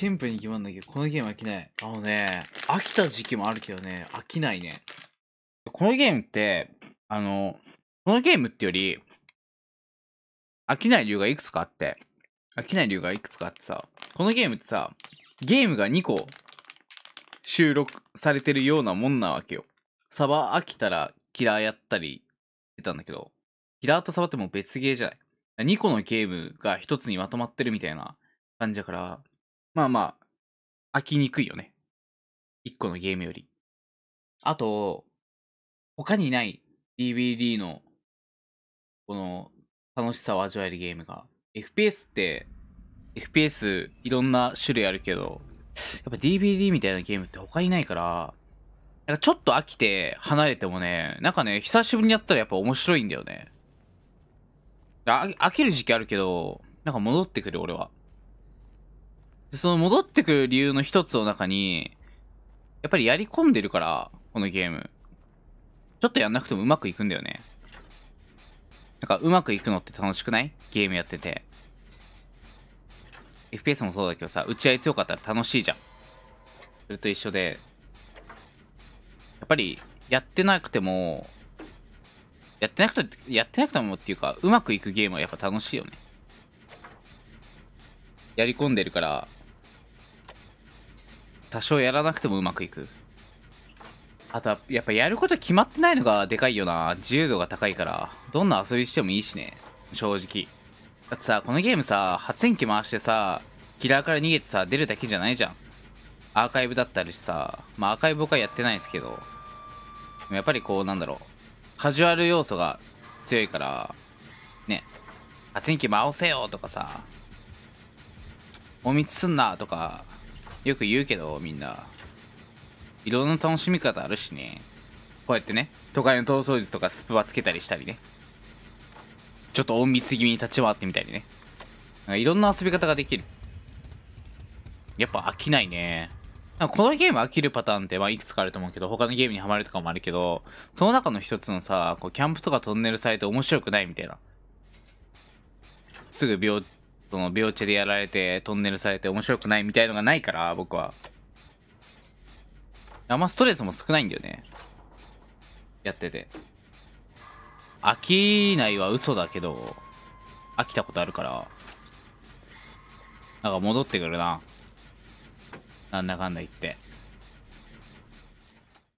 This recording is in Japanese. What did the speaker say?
シンプルに決まるんだけど、このゲーム飽きない。あのね、飽きた時期もあるけどね、飽きないね。このゲームって、あの、このゲームってより、飽きない理由がいくつかあって、飽きない理由がいくつかあってさ、このゲームってさ、ゲームが2個収録されてるようなもんなわけよ。サバ飽きたらキラーやったりしてたんだけど、キラーとサバってもう別ゲーじゃない。2個のゲームが1つにまとまってるみたいな感じだから、まあまあ、飽きにくいよね。一個のゲームより。あと、他にない DVD の、この、楽しさを味わえるゲームが。FPS って、FPS いろんな種類あるけど、やっぱ DVD みたいなゲームって他にないから、なんかちょっと飽きて離れてもね、なんかね、久しぶりにやったらやっぱ面白いんだよね。飽きる時期あるけど、なんか戻ってくる俺は。その戻ってくる理由の一つの中に、やっぱりやり込んでるから、このゲーム。ちょっとやんなくてもうまくいくんだよね。なんかうまくいくのって楽しくないゲームやってて。FPS もそうだけどさ、打ち合い強かったら楽しいじゃん。それと一緒で、やっぱりやってなくても、やってなくて、やってなくてもっていうか、うまくいくゲームはやっぱ楽しいよね。やり込んでるから、多少やらなくてもうまくいくあとはやっぱやること決まってないのがでかいよな自由度が高いからどんな遊びしてもいいしね正直だってさこのゲームさ発電機回してさキラーから逃げてさ出るだけじゃないじゃんアーカイブだったりしさまあアーカイブ僕はやってないですけどやっぱりこうなんだろうカジュアル要素が強いからね発電機回せよとかさお密すんなとかよく言うけど、みんな。いろんな楽しみ方あるしね。こうやってね、都会の逃走術とかスプバつけたりしたりね。ちょっと隠密気味に立ち回ってみたりね。なんかいろんな遊び方ができる。やっぱ飽きないね。このゲーム飽きるパターンってまあいくつかあると思うけど、他のゲームにはまるとかもあるけど、その中の一つのさ、こうキャンプとかトンネルサイト面白くないみたいな。すぐ病その病地でやられてトンネルされて面白くないみたいのがないから僕はあんまストレスも少ないんだよねやってて飽きないは嘘だけど飽きたことあるからなんか戻ってくるななんだかんだ言って